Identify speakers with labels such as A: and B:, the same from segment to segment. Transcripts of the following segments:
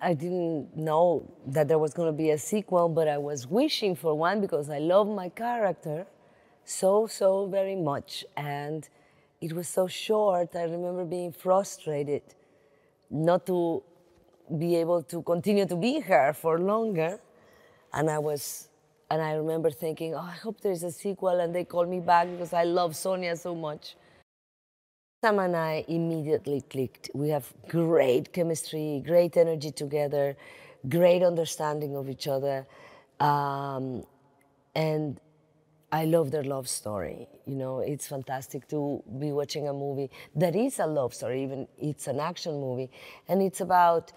A: I didn't know that there was going to be a sequel, but I was wishing for one because I love my character so, so very much. And it was so short. I remember being frustrated not to be able to continue to be her for longer. And I was, and I remember thinking, oh, I hope there's a sequel and they call me back because I love Sonia so much. Sam and I immediately clicked. We have great chemistry, great energy together, great understanding of each other. Um, and I love their love story. You know, it's fantastic to be watching a movie that is a love story, even it's an action movie. And it's about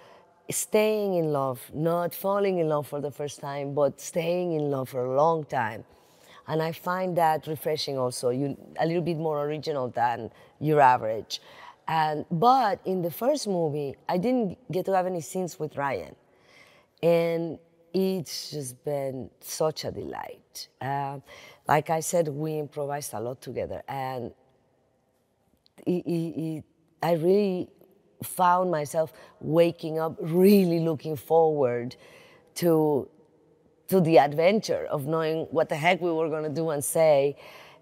A: staying in love, not falling in love for the first time, but staying in love for a long time. And I find that refreshing also, you, a little bit more original than your average. And, but in the first movie, I didn't get to have any scenes with Ryan. And it's just been such a delight. Uh, like I said, we improvised a lot together. And it, it, it, I really found myself waking up really looking forward to to the adventure of knowing what the heck we were going to do and say.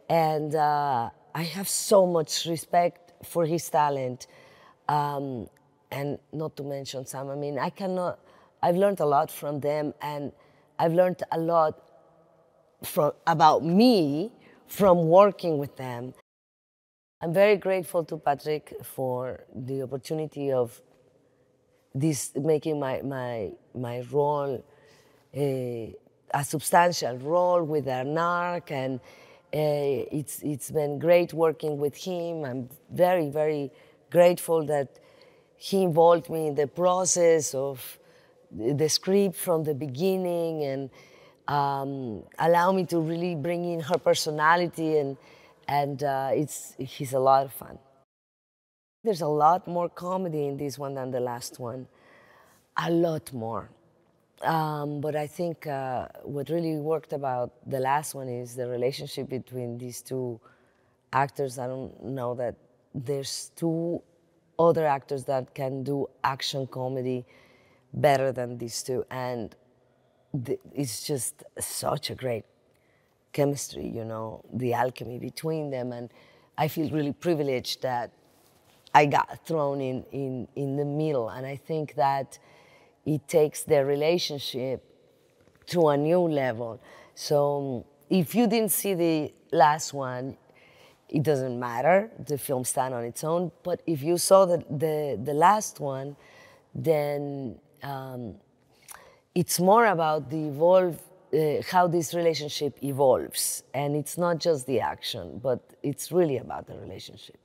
A: And uh, I have so much respect for his talent. Um, and not to mention some, I mean, I cannot, I've learned a lot from them and I've learned a lot from, about me from working with them. I'm very grateful to Patrick for the opportunity of this making my, my, my role a substantial role with Arnark, and uh, it's, it's been great working with him. I'm very, very grateful that he involved me in the process of the script from the beginning and um, allow me to really bring in her personality and and uh, it's he's a lot of fun. There's a lot more comedy in this one than the last one, a lot more. Um, but I think uh, what really worked about the last one is the relationship between these two actors. I don't know that there's two other actors that can do action comedy better than these two. And th it's just such a great chemistry, you know, the alchemy between them. And I feel really privileged that I got thrown in, in, in the middle. And I think that it takes their relationship to a new level. So um, if you didn't see the last one, it doesn't matter. The film stand on its own. But if you saw the the, the last one, then um, it's more about the evolve, uh, how this relationship evolves, and it's not just the action, but it's really about the relationship.